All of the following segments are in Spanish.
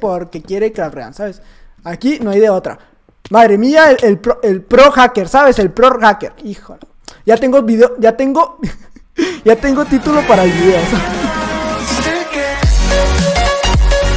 porque quiere Craft ¿sabes? Aquí no hay de otra. Madre mía, el, pro, hacker, ¿sabes? El pro hacker. Híjole. Ya tengo video, ya tengo, ya tengo título para el video.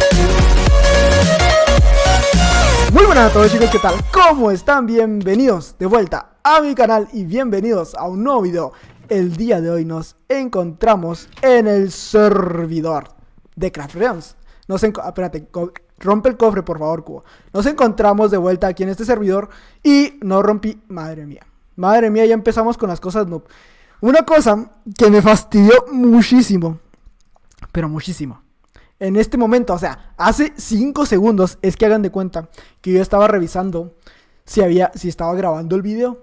Muy buenas a todos chicos, ¿qué tal? ¿Cómo están? Bienvenidos de vuelta a mi canal y bienvenidos a un nuevo video. El día de hoy nos encontramos en el servidor de Craft se, ah, espérate, rompe el cofre, por favor, Cubo. Nos encontramos de vuelta aquí en este servidor y no rompí. Madre mía. Madre mía, ya empezamos con las cosas Una cosa que me fastidió muchísimo, pero muchísimo. En este momento, o sea, hace 5 segundos es que hagan de cuenta que yo estaba revisando si había si estaba grabando el video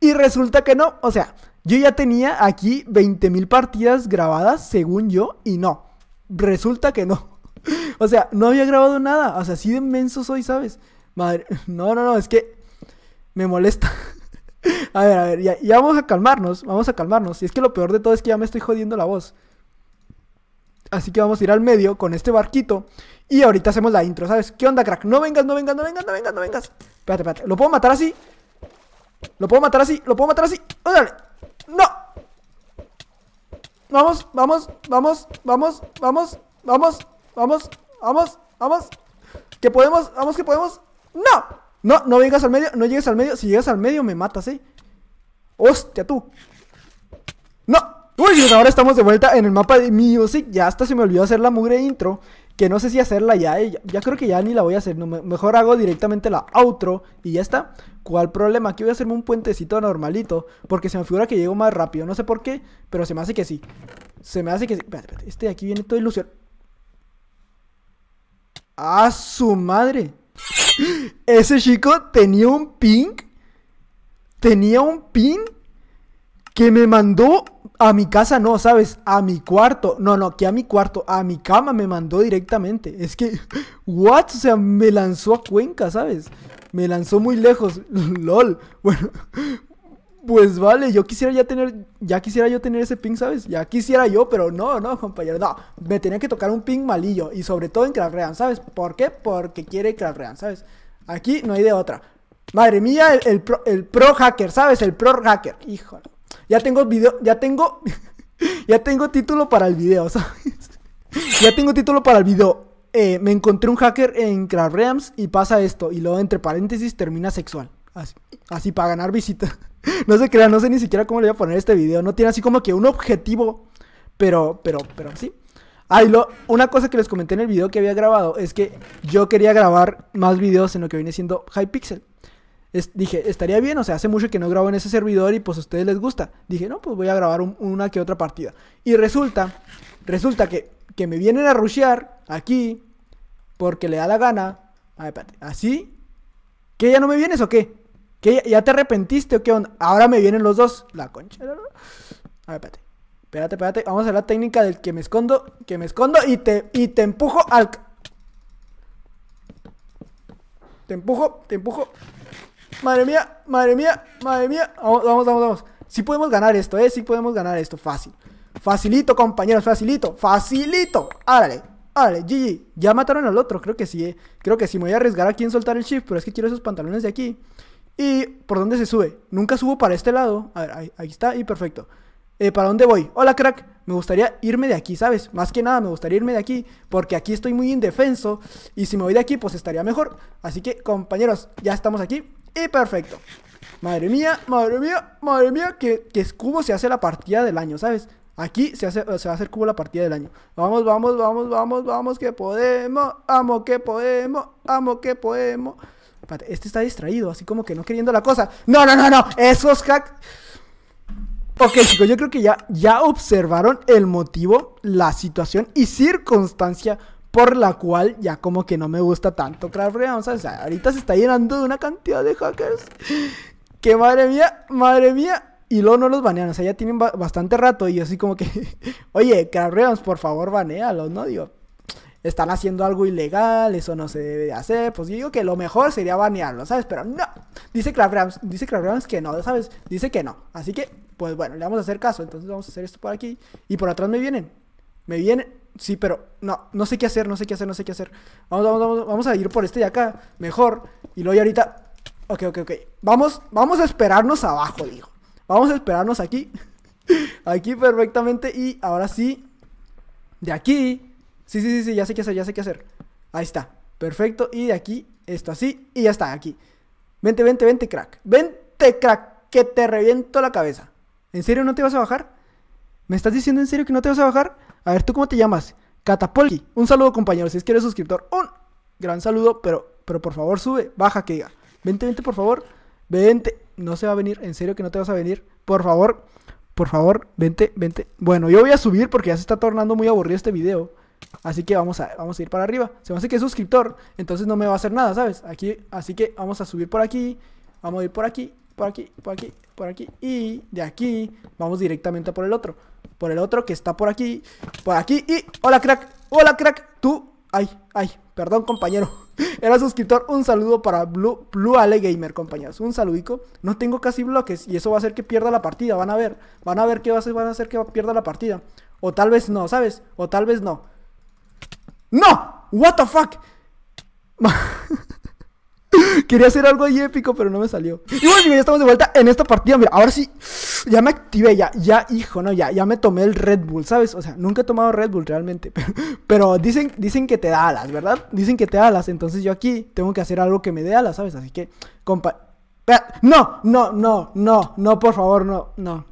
y resulta que no, o sea, yo ya tenía aquí 20.000 partidas grabadas según yo y no. Resulta que no. o sea, no había grabado nada. O sea, así de menso soy, ¿sabes? Madre, no, no, no, es que me molesta. a ver, a ver, ya, vamos a calmarnos, vamos a calmarnos. Y es que lo peor de todo es que ya me estoy jodiendo la voz. Así que vamos a ir al medio con este barquito. Y ahorita hacemos la intro, ¿sabes? ¿Qué onda, crack? No vengas, no vengas, no vengas, no vengas, no vengas. Espérate, espérate. ¿Lo puedo matar así? ¿Lo puedo matar así? ¿Lo puedo matar así? ¡Órale! ¡No! Vamos, vamos, vamos, vamos, vamos, vamos vamos, vamos, vamos. Que podemos, vamos que podemos. ¡No! No, no llegas al medio, no llegues al medio. Si llegas al medio, me matas, eh. ¡Hostia, tú! ¡No! Uy, ahora estamos de vuelta en el mapa de Music. Ya hasta se me olvidó hacer la mugre intro. Que no sé si hacerla ya. ¿eh? Ya, creo que ya ni la voy a hacer. mejor hago directamente la outro y ya está. ¿Cuál problema? Aquí voy a hacerme un puentecito normalito. Porque se me figura que llego más rápido. No sé por qué, pero se me hace que sí. Se me hace que sí. Este de aquí viene todo ilusión. ¡A su madre! Ese chico tenía un ping. Tenía un ping que me mandó a mi casa, no, ¿sabes? A mi cuarto. No, no, que a mi cuarto, a mi cama me mandó directamente. Es que, what? O sea, me lanzó a Cuenca, ¿sabes? Me lanzó muy lejos. LOL. Bueno, pues vale, yo quisiera ya tener, ya quisiera yo tener ese ping, ¿sabes? Ya quisiera yo, pero no, no, compañero, no. Me tenía que tocar un ping malillo y sobre todo en Clash ¿sabes? ¿Por qué? Porque quiere Clash ¿sabes? Aquí no hay de otra. Madre mía, el, pro, hacker, ¿sabes? El pro hacker. Híjole. Ya tengo video, ya tengo, ya tengo título para el video, ¿sabes? ya tengo título para el video. Eh, me encontré un hacker en Craft y pasa esto. Y luego, entre paréntesis, termina sexual. Así, así para ganar visitas. No se crean, no sé ni siquiera cómo le voy a poner este video. No tiene así como que un objetivo. Pero, pero, pero sí. Ah, lo, una cosa que les comenté en el video que había grabado es que yo quería grabar más videos en lo que viene siendo Hypixel. dije, estaría bien, o sea, hace mucho que no grabo en ese servidor y pues a ustedes les gusta. Dije, no, pues voy a grabar una que otra partida. Y resulta, resulta que, que me vienen a rushear aquí porque le da la gana. A ver, espérate, así. ¿Que ya no me vienes o qué? ¿Ya te arrepentiste o qué onda? Ahora me vienen los dos. La concha. A ver, espérate. Espérate, espérate. Vamos a la técnica del que me escondo, que me escondo y te, y te empujo al... Te empujo, te empujo. Madre mía, madre mía, madre mía. Vamos, vamos, vamos, Sí podemos ganar esto, ¿eh? Sí podemos ganar esto. Fácil. Facilito, compañeros, facilito. Facilito. Árale, árale, GG. Ya mataron al otro, creo que sí, ¿eh? Creo que sí. Me voy a arriesgar aquí en soltar el shift, pero es que quiero esos pantalones de aquí. ¿Y por dónde se sube? Nunca subo para este lado. A ver, ahí, está y perfecto. Eh, ¿Para dónde voy? Hola, crack. Me gustaría irme de aquí, ¿sabes? Más que nada, me gustaría irme de aquí porque aquí estoy muy indefenso y si me voy de aquí, pues estaría mejor. Así que, compañeros, ya estamos aquí y perfecto. Madre mía, madre mía, madre mía, que, es cubo se hace la partida del año, ¿sabes? Aquí se, hace, se va a hacer cubo la partida del año. Vamos, vamos, vamos, vamos, vamos, que podemos. Amo que podemos, amo que podemos. Espérate, este está distraído, así como que no queriendo la cosa. No, no, no, no, esos hacks. Ok, chicos, yo creo que ya, ya observaron el motivo, la situación y circunstancia por la cual ya como que no me gusta tanto Craft O sea, ahorita se está llenando de una cantidad de hackers que madre mía, madre mía. Y luego no los banean, o sea, ya tienen bastante rato y así como que, oye, Craft por favor, banealos, ¿no? Digo, están haciendo algo ilegal, eso no se debe de hacer. Pues yo digo que lo mejor sería banearlo, ¿sabes? Pero no. Dice clave dice Crabrams que no, ¿sabes? Dice que no. Así que, pues bueno, le vamos a hacer caso. Entonces vamos a hacer esto por aquí. Y por atrás me vienen. Me vienen. Sí, pero no, no sé qué hacer, no sé qué hacer, no sé qué hacer. Vamos, vamos, vamos, vamos a ir por este de acá, mejor. Y luego ya ahorita. Ok, ok, ok. Vamos, vamos a esperarnos abajo, digo. Vamos a esperarnos aquí. aquí perfectamente. Y ahora sí. De aquí Sí, sí, sí, sí, ya sé qué hacer, ya sé qué hacer. Ahí está. Perfecto. Y de aquí, esto así. Y ya está, aquí. Vente, vente, vente, crack. Vente, crack, que te reviento la cabeza. ¿En serio no te vas a bajar? ¿Me estás diciendo en serio que no te vas a bajar? A ver, ¿tú cómo te llamas? Catapolki. Un saludo, compañero. Si es que eres suscriptor, un gran saludo, pero, pero por favor sube, baja que diga. Vente, vente, por favor. Vente. No se va a venir. En serio que no te vas a venir. Por favor. Por favor, vente, vente. Bueno, yo voy a subir porque ya se está tornando muy aburrido este video. Así que vamos a, vamos a ir para arriba. Se me hace que es suscriptor, entonces no me va a hacer nada, ¿sabes? Aquí, así que vamos a subir por aquí, vamos a ir por aquí, por aquí, por aquí, por aquí. Y de aquí vamos directamente por el otro. Por el otro que está por aquí, por aquí. Y hola, crack, hola, crack. Tú, ay, ay, perdón, compañero. Era suscriptor. Un saludo para Blue, Ale Gamer, compañeros. Un saludico. No tengo casi bloques y eso va a hacer que pierda la partida. Van a ver, van a ver qué va a hacer, van a hacer que pierda la partida. O tal vez no, ¿sabes? O tal vez no. ¡No! ¡What the fuck! Quería hacer algo ahí épico, pero no me salió. Y bueno, ya estamos de vuelta en esta partida. Mira, ahora sí, ya me activé, ya, ya, hijo, no, ya, ya me tomé el Red Bull, ¿sabes? O sea, nunca he tomado Red Bull realmente. Pero, pero dicen, dicen que te da alas, ¿verdad? Dicen que te da alas. Entonces yo aquí tengo que hacer algo que me dé alas, ¿sabes? Así que, compa. No, no, no, no, no, por favor, no, no.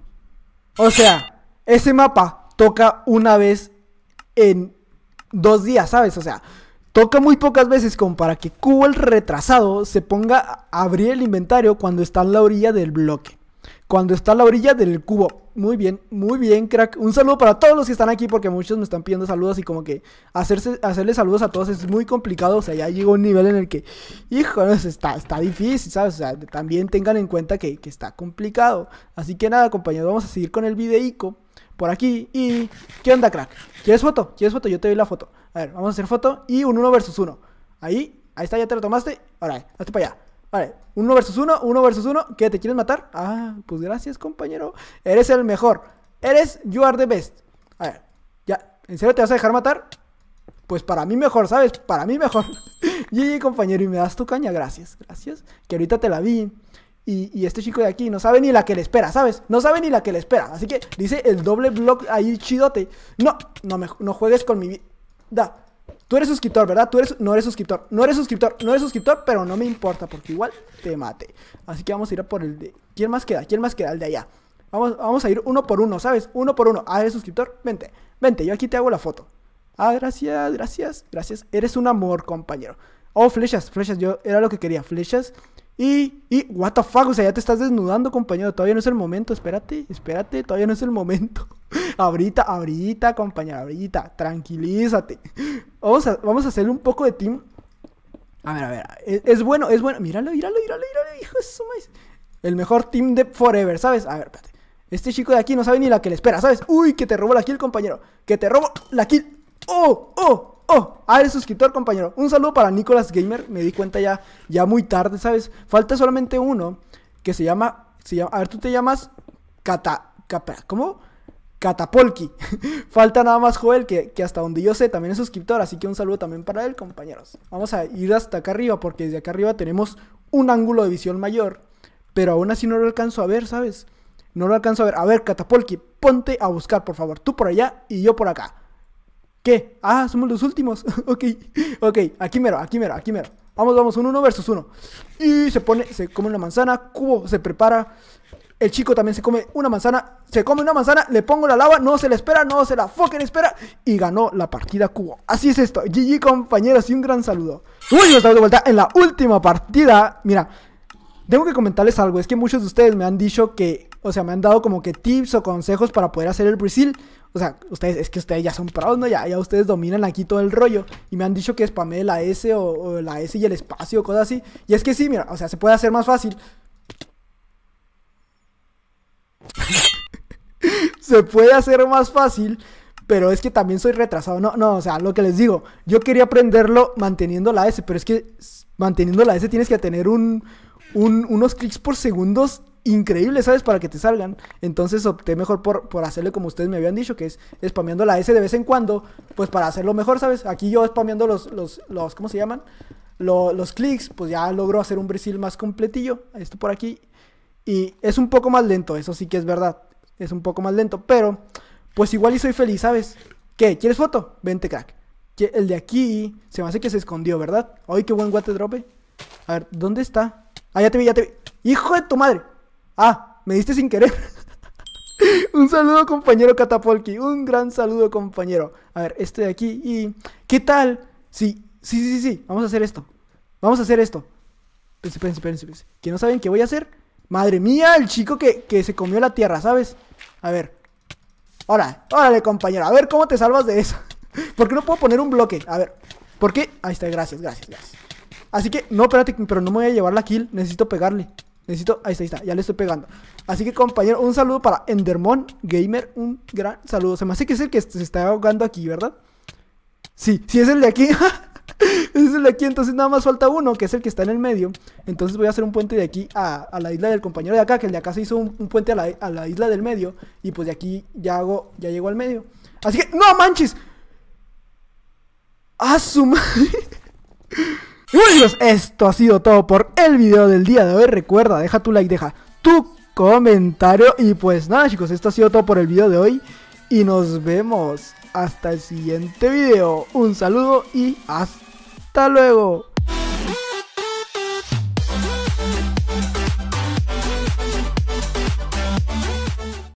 O sea, ese mapa toca una vez en dos días, ¿sabes? O sea, toca muy pocas veces como para que Cubo el retrasado se ponga a abrir el inventario cuando está en la orilla del bloque. Cuando está a la orilla del cubo. Muy bien, muy bien, crack. Un saludo para todos los que están aquí porque muchos me están pidiendo saludos y como que hacerse, hacerle saludos a todos es muy complicado. O sea, ya llegó un nivel en el que, hijo, está, está difícil, ¿sabes? O sea, también tengan en cuenta que, que está complicado. Así que nada, compañeros, vamos a seguir con el videico por aquí y... ¿Qué onda, crack? ¿Quieres foto? ¿Quieres foto? Yo te doy la foto. A ver, vamos a hacer foto y un 1 versus 1. Ahí, ahí está, ya te lo tomaste. Ahora, para allá. Vale, 1 versus 1, 1 versus 1. ¿Qué? ¿Te quieres matar? Ah, pues gracias, compañero. Eres el mejor. Eres, you are the best. A ver, ya. ¿En serio te vas a dejar matar? Pues para mí mejor, ¿sabes? Para mí mejor. y compañero, y me das tu caña. Gracias, gracias. Que ahorita te la vi. Y, este chico de aquí no sabe ni la que le espera, ¿sabes? No sabe ni la que le espera. Así que dice el doble blog ahí chidote. No, no, me, no juegues con mi vida. Tú eres suscriptor, ¿verdad? Tú eres, no eres suscriptor, no eres suscriptor, no eres suscriptor, pero no me importa porque igual te mate. Así que vamos a ir a por el de... ¿Quién más queda? ¿Quién más queda? El de allá. Vamos, vamos a ir uno por uno, ¿sabes? Uno por uno. Ah, eres suscriptor, vente, vente, yo aquí te hago la foto. Ah, gracias, gracias, gracias. Eres un amor, compañero. Oh, flechas, flechas, yo era lo que quería, flechas. Y, y, what the fuck, o sea, ya te estás desnudando, compañero. Todavía no es el momento, espérate, espérate, todavía no es el momento. ahorita, ahorita, compañero, ahorita, tranquilízate. Vamos a, vamos a hacer un poco de team. A ver, a ver, e, es, bueno, es bueno. Míralo, míralo, míralo, míralo, hijo de su El mejor team de Forever, ¿sabes? A ver, espérate. Este chico de aquí no sabe ni la que le espera, ¿sabes? Uy, que te robó la kill, compañero. Que te robó la kill. ¡Oh, oh! Oh, ah, eres suscriptor, compañero. Un saludo para Nicolas Gamer. Me di cuenta ya, ya muy tarde, ¿sabes? Falta solamente uno que se llama. Se a ver, tú te llamas. ¿Cómo? Catapolki. Falta nada más Joel, que, que, hasta donde yo sé también es suscriptor, así que un saludo también para él, compañeros. Vamos a ir hasta acá arriba, porque desde acá arriba tenemos un ángulo de visión mayor, pero aún así no lo alcanzo a ver, ¿sabes? No lo alcanzo a ver. A ver, Catapolki, ponte a buscar, por favor. Tú por allá y yo por acá. ¿Qué? Ah, somos los últimos. ok, ok, aquí mero, aquí mero, aquí mero. Vamos, vamos, un 1 versus 1. Y se pone, se come una manzana, cubo se prepara. El chico también se come una manzana, se come una manzana, le pongo la lava, no se la espera, no se la fucking espera. Y ganó la partida cubo. Así es esto. GG compañeros y un gran saludo. Uy, estamos de vuelta en la última partida. Mira, tengo que comentarles algo. Es que muchos de ustedes me han dicho que o sea, me han dado como que tips o consejos para poder hacer el Brasil. O sea, ustedes, es que ustedes ya son pros, ¿no? Ya, ya ustedes dominan aquí todo el rollo. Y me han dicho que spamé la S o, la S y el espacio, o cosas así. Y es que sí, mira, o sea, se puede hacer más fácil. se puede hacer más fácil, pero es que también soy retrasado. No, no, o sea, lo que les digo, yo quería aprenderlo manteniendo la S, pero es que manteniendo la S tienes que tener un, un unos clics por segundos Increíble, ¿sabes? Para que te salgan. Entonces opté mejor por, hacerle como ustedes me habían dicho, que es spameando la S de vez en cuando, pues para hacerlo mejor, ¿sabes? Aquí yo spameando los, los, los ¿cómo se llaman? los clics, pues ya logro hacer un brisil más completillo. Esto por aquí. Y es un poco más lento, eso sí que es verdad. Es un poco más lento, pero pues igual y soy feliz, ¿sabes? ¿Qué? ¿Quieres foto? Vente, crack. El de aquí se me hace que se escondió, ¿verdad? Ay, qué buen guate drope. A ver, ¿dónde está? Ah, ya te vi, ya te vi. ¡Hijo de tu madre! Ah, me diste sin querer. un saludo, compañero Catapolki. Un gran saludo, compañero. A ver, este de aquí. ¿Y qué tal? Sí, sí, sí, sí. Vamos a hacer esto. Vamos a hacer esto. Pense, pense, pense, Que no saben qué voy a hacer. Madre mía, el chico que, que se comió la tierra, ¿sabes? A ver. Órale, órale, compañero. A ver cómo te salvas de eso. ¿Por qué no puedo poner un bloque? A ver. ¿Por qué? Ahí está, gracias, gracias, gracias. Así que, no, espérate, pero no me voy a llevar la kill. Necesito pegarle. Necesito, ahí está, ahí está, ya le estoy pegando. Así que compañero, un saludo para Endermon Gamer, un gran saludo. Se me hace que es el que se está ahogando aquí, ¿verdad? Sí, sí es el de aquí. es el de aquí, entonces nada más falta uno, que es el que está en el medio. Entonces voy a hacer un puente de aquí a, la isla del compañero de acá, que el de acá se hizo un, puente a la, isla del medio. Y pues de aquí ya hago, ya llego al medio. Así que, ¡no manches! a su madre! Y bueno chicos, esto ha sido todo por el video del día de hoy. Recuerda, deja tu like, deja tu comentario. Y pues nada chicos, esto ha sido todo por el video de hoy. Y nos vemos hasta el siguiente video. Un saludo y hasta luego.